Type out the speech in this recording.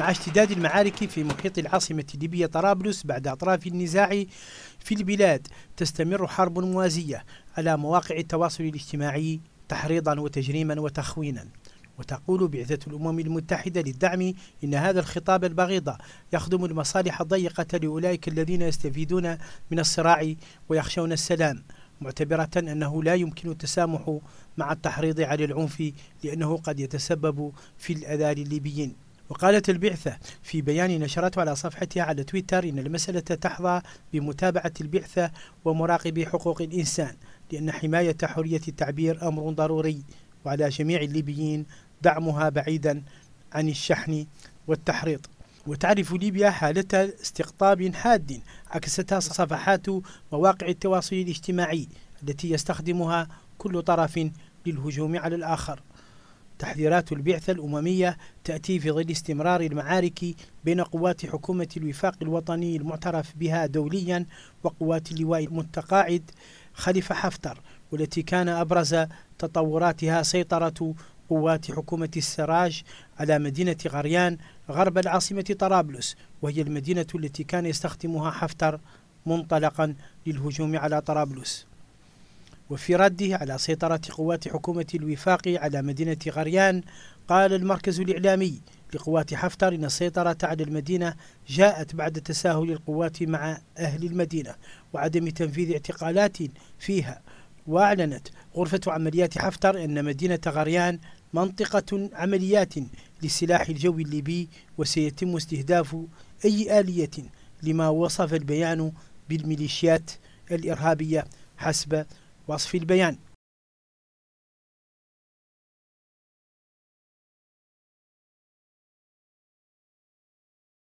مع اشتداد المعارك في محيط العاصمة الليبية طرابلس بعد أطراف النزاع في البلاد تستمر حرب موازية على مواقع التواصل الاجتماعي تحريضا وتجريما وتخوينا وتقول بعثة الأمم المتحدة للدعم إن هذا الخطاب البغيض يخدم المصالح الضيقة لأولئك الذين يستفيدون من الصراع ويخشون السلام معتبرة أنه لا يمكن التسامح مع التحريض على العنف لأنه قد يتسبب في الأذى للليبيين وقالت البعثة في بيان نشرته على صفحتها على تويتر إن المسألة تحظى بمتابعة البعثة ومراقبي حقوق الإنسان لأن حماية حرية التعبير أمر ضروري وعلى جميع الليبيين دعمها بعيدا عن الشحن والتحريض وتعرف ليبيا حالة استقطاب حاد عكستها صفحات مواقع التواصل الاجتماعي التي يستخدمها كل طرف للهجوم على الآخر تحذيرات البعثة الأممية تأتي في ظل استمرار المعارك بين قوات حكومة الوفاق الوطني المعترف بها دوليا وقوات اللواء المتقاعد خليفة حفتر والتي كان أبرز تطوراتها سيطرة قوات حكومة السراج على مدينة غريان غرب العاصمة طرابلس وهي المدينة التي كان يستخدمها حفتر منطلقا للهجوم على طرابلس وفي رده على سيطرة قوات حكومة الوفاق على مدينة غريان قال المركز الإعلامي لقوات حفتر إن السيطرة على المدينة جاءت بعد تساهل القوات مع أهل المدينة وعدم تنفيذ اعتقالات فيها وأعلنت غرفة عمليات حفتر أن مدينة غريان منطقة عمليات للسلاح الجوي الليبي وسيتم استهداف أي آلية لما وصف البيان بالميليشيات الإرهابية حسب وصف البيان